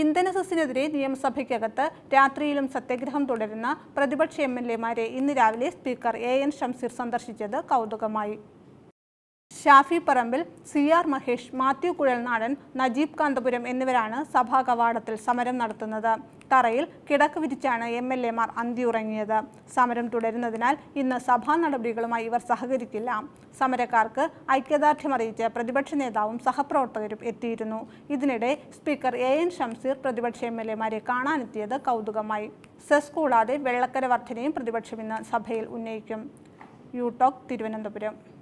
ഇന്ധന സെസ്സിനെതിരെ നിയമസഭയ്ക്കകത്ത് രാത്രിയിലും സത്യഗ്രഹം തുടരുന്ന പ്രതിപക്ഷ എം എൽ എമാരെ ഇന്ന് രാവിലെ സ്പീക്കർ എ എൻ ഷംസീർ സന്ദർശിച്ചത് കൗതുകമായി ഷാഫി പറമ്പിൽ സി ആർ മഹേഷ് മാത്യു കുഴൽനാടൻ നജീബ് കാന്തപുരം എന്നിവരാണ് സഭാ കവാടത്തിൽ സമരം നടത്തുന്നത് തറയിൽ കിടക്ക് വിരിച്ചാണ് എം എൽ എമാർ അന്തിയുറങ്ങിയത് സമരം തുടരുന്നതിനാൽ ഇന്ന് സഭാ നടപടികളുമായി ഇവർ സഹകരിക്കില്ല സമരക്കാർക്ക് ഐക്യദാർഢ്യമറിയിച്ച് പ്രതിപക്ഷ നേതാവും സഹപ്രവർത്തകരും എത്തിയിരുന്നു ഇതിനിടെ സ്പീക്കർ എ എൻ ഷംസീർ പ്രതിപക്ഷ എം എൽ എമാരെ കാണാനെത്തിയത് കൗതുകമായി സെസ് കൂടാതെ വെള്ളക്കര വർധനയും പ്രതിപക്ഷം ഇന്ന് സഭയിൽ ഉന്നയിക്കും യൂടോക് തിരുവനന്തപുരം